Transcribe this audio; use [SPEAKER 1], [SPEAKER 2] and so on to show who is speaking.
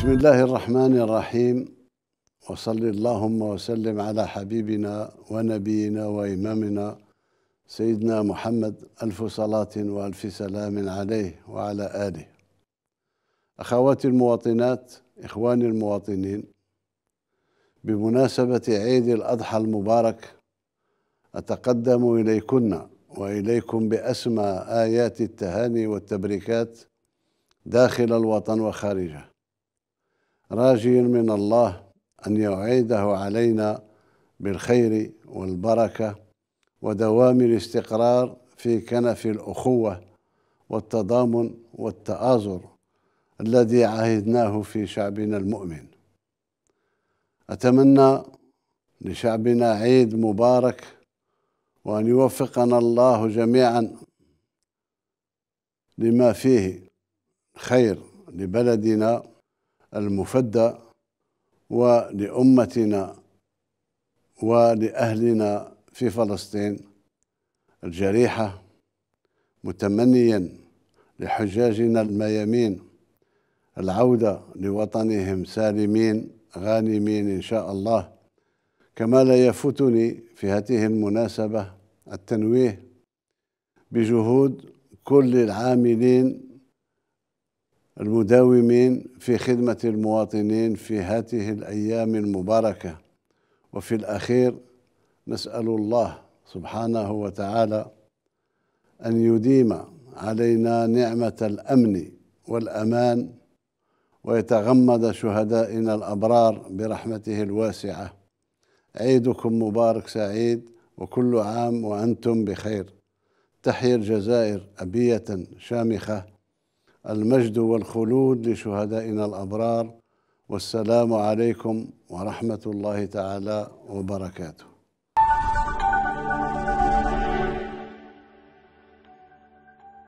[SPEAKER 1] بسم الله الرحمن الرحيم وصلي اللهم وسلم على حبيبنا ونبينا وإمامنا سيدنا محمد ألف صلاة وألف سلام عليه وعلى آله أخواتي المواطنات إخواني المواطنين بمناسبة عيد الأضحى المبارك أتقدم إليكن وإليكم بأسمى آيات التهاني والتبريكات داخل الوطن وخارجه راجيا من الله أن يعيده علينا بالخير والبركة ودوام الاستقرار في كنف الأخوة والتضامن والتآزر الذي عهدناه في شعبنا المؤمن أتمنى لشعبنا عيد مبارك وأن يوفقنا الله جميعا لما فيه خير لبلدنا المفدى ولأمتنا ولأهلنا في فلسطين الجريحة متمنيا لحجاجنا الميامين العودة لوطنهم سالمين غانمين إن شاء الله كما لا يفوتني في هذه المناسبة التنويه بجهود كل العاملين المداومين في خدمة المواطنين في هذه الأيام المباركة وفي الأخير نسأل الله سبحانه وتعالى أن يديم علينا نعمة الأمن والأمان ويتغمد شهدائنا الأبرار برحمته الواسعة عيدكم مبارك سعيد وكل عام وأنتم بخير تحيا الجزائر أبية شامخة المجد والخلود لشهدائنا الأبرار والسلام عليكم ورحمة الله تعالى وبركاته